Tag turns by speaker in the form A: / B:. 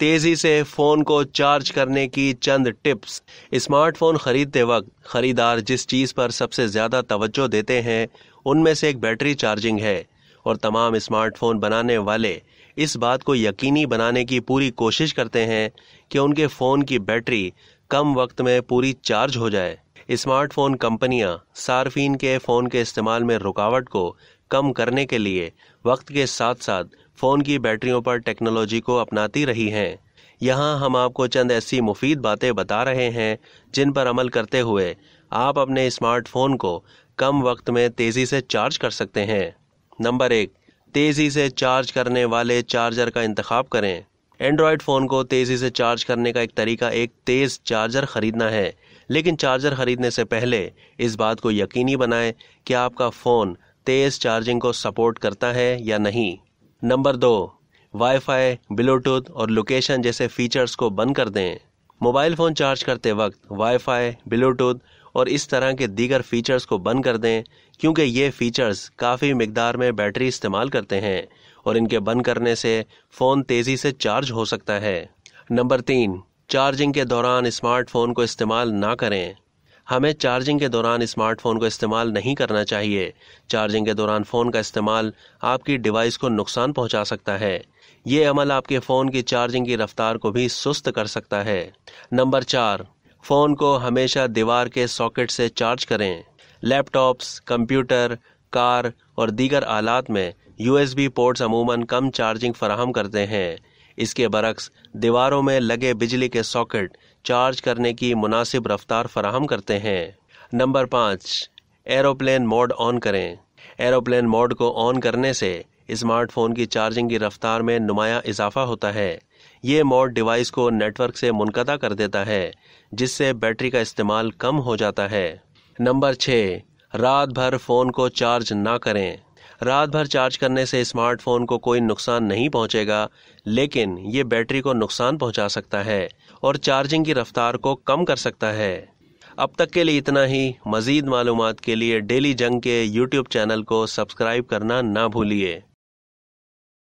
A: तेजी से फोन को चार्ज करने की चंद टिप्स स्मार्टफोन खरीदते वक्त खरीदार जिस चीज पर सबसे ज्यादा तवज्जो देते हैं उनमें से एक बैटरी चार्जिंग है और तमाम स्मार्टफोन बनाने वाले इस बात को यकीनी बनाने की पूरी कोशिश करते हैं कि उनके फ़ोन की बैटरी कम वक्त में पूरी चार्ज हो जाए स्मार्टफोन कंपनियां सार्फिन के फ़ोन के इस्तेमाल में रुकावट को कम करने के लिए वक्त के साथ साथ फ़ोन की बैटरियों पर टेक्नोलॉजी को अपनाती रही हैं यहाँ हम आपको चंद ऐसी मुफीद बातें बता रहे हैं जिन पर अमल करते हुए आप अपने स्मार्टफोन को कम वक्त में तेज़ी से चार्ज कर सकते हैं नंबर एक तेज़ी से चार्ज करने वाले चार्जर का इंतखब करें एंड्रॉयड फ़ोन को तेज़ी से चार्ज करने का एक तरीका एक तेज़ चार्जर ख़रीदना है लेकिन चार्जर ख़रीदने से पहले इस बात को यकीनी बनाएं कि आपका फ़ोन तेज़ चार्जिंग को सपोर्ट करता है या नहीं नंबर दो वाईफाई ब्लूटूथ और लोकेशन जैसे फीचर्स को बंद कर दें मोबाइल फ़ोन चार्ज करते वक्त वाईफाई ब्लूटूथ और इस तरह के दीगर फीचर्स को बंद कर दें क्योंकि ये फीचर्स काफ़ी मकदार में बैटरी इस्तेमाल करते हैं और इनके बंद करने से फ़ोन तेज़ी से चार्ज हो सकता है नंबर तीन चार्जिंग के दौरान स्मार्टफोन को इस्तेमाल ना करें हमें चार्जिंग के दौरान स्मार्टफ़ोन को इस्तेमाल नहीं करना चाहिए चार्जिंग के दौरान फ़ोन का इस्तेमाल आपकी डिवाइस को नुकसान पहुंचा सकता है ये अमल आपके फ़ोन की चार्जिंग की रफ्तार को भी सुस्त कर सकता है नंबर चार फ़ोन को हमेशा दीवार के सॉकेट से चार्ज करें लैपटॉप्स कंप्यूटर कार और दीगर आलात में यूएसबी पोर्ट्स अमूमन कम चार्जिंग फराहम करते हैं इसके बरक्स दीवारों में लगे बिजली के सॉकेट चार्ज करने की मुनासिब रफ्तार फराहम करते हैं नंबर पाँच एरोप्लेन मोड ऑन करें एरोप्लेन मोड को ऑन करने से स्मार्टफोन की चार्जिंग की रफ्तार में नुमाया इजाफा होता है ये मोड डिवाइस को नेटवर्क से मुनकदा कर देता है जिससे बैटरी का इस्तेमाल कम हो जाता है नंबर छः रात भर फ़ोन को चार्ज ना करें रात भर चार्ज करने से स्मार्टफोन को कोई नुकसान नहीं पहुंचेगा लेकिन ये बैटरी को नुकसान पहुंचा सकता है और चार्जिंग की रफ्तार को कम कर सकता है अब तक के लिए इतना ही मज़ीद मालूम के लिए डेली जंग के यूट्यूब चैनल को सब्सक्राइब करना ना भूलिए